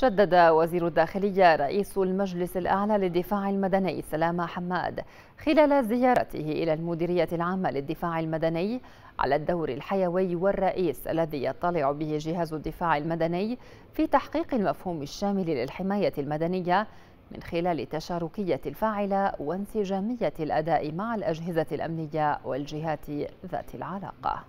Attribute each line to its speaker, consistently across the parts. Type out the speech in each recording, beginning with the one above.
Speaker 1: شدد وزير الداخلية رئيس المجلس الأعلى للدفاع المدني سلامة حماد خلال زيارته إلى المديرية العامة للدفاع المدني على الدور الحيوي والرئيس الذي يطلع به جهاز الدفاع المدني في تحقيق المفهوم الشامل للحماية المدنية من خلال تشاركية الفاعلة وانسجامية الأداء مع الأجهزة الأمنية والجهات ذات العلاقة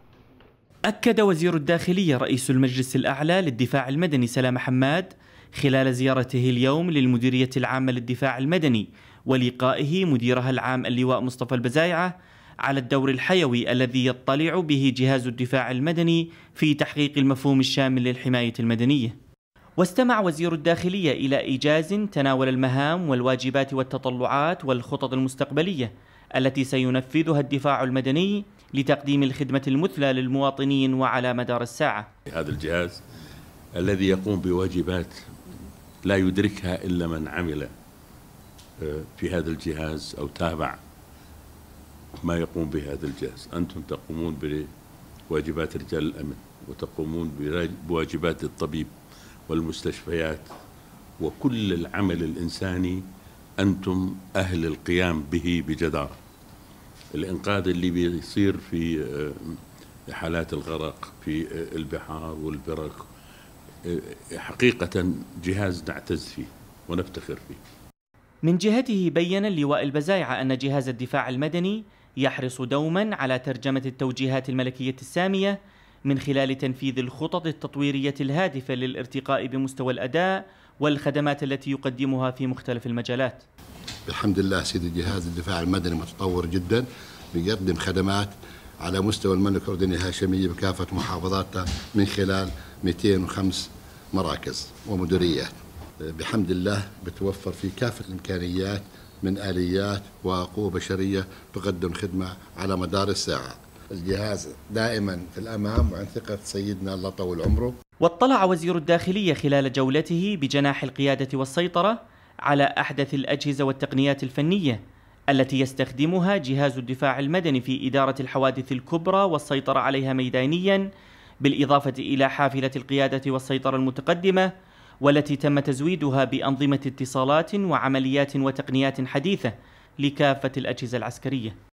Speaker 2: أكد وزير الداخلية رئيس المجلس الأعلى للدفاع المدني سلام حماد خلال زيارته اليوم للمديرية العامة للدفاع المدني ولقائه مديرها العام اللواء مصطفى البزايعة على الدور الحيوي الذي يطلع به جهاز الدفاع المدني في تحقيق المفهوم الشامل للحماية المدنية. واستمع وزير الداخلية إلى إيجاز تناول المهام والواجبات والتطلعات والخطط المستقبلية التي سينفذها الدفاع المدني لتقديم الخدمة المثلى للمواطنين وعلى مدار الساعة.
Speaker 3: هذا الجهاز الذي يقوم بواجبات لا يدركها إلا من عمل آه، في هذا الجهاز أو تابع ما يقوم به هذا الجهاز أنتم تقومون بواجبات رجال الأمن وتقومون بواجبات الطبيب والمستشفيات وكل العمل الإنساني أنتم أهل القيام به بجدارة الإنقاذ اللي بيصير في آه، حالات الغرق في آه، البحار والبرك حقيقة جهاز نعتز فيه ونفتخر فيه
Speaker 2: من جهته بين اللواء البزايع أن جهاز الدفاع المدني يحرص دوما على ترجمة التوجيهات الملكية السامية من خلال تنفيذ الخطط التطويرية الهادفة للارتقاء بمستوى الأداء والخدمات التي يقدمها في مختلف المجالات
Speaker 4: الحمد لله سيدي جهاز الدفاع المدني متطور جدا بيقدم خدمات على مستوى المملكة الأردنية الهاشمية بكافة محافظاتها من خلال 205 مراكز ومديريات بحمد الله بتوفر في كافة الإمكانيات من آليات وقوة بشرية تقدم خدمة على مدار الساعة
Speaker 2: الجهاز دائما في الأمام وعن
Speaker 4: ثقة سيدنا الله طول عمره
Speaker 2: واطلع وزير الداخلية خلال جولته بجناح القيادة والسيطرة على أحدث الأجهزة والتقنيات الفنية التي يستخدمها جهاز الدفاع المدني في إدارة الحوادث الكبرى والسيطرة عليها ميدانيا بالإضافة إلى حافلة القيادة والسيطرة المتقدمة والتي تم تزويدها بأنظمة اتصالات وعمليات وتقنيات حديثة لكافة الأجهزة العسكرية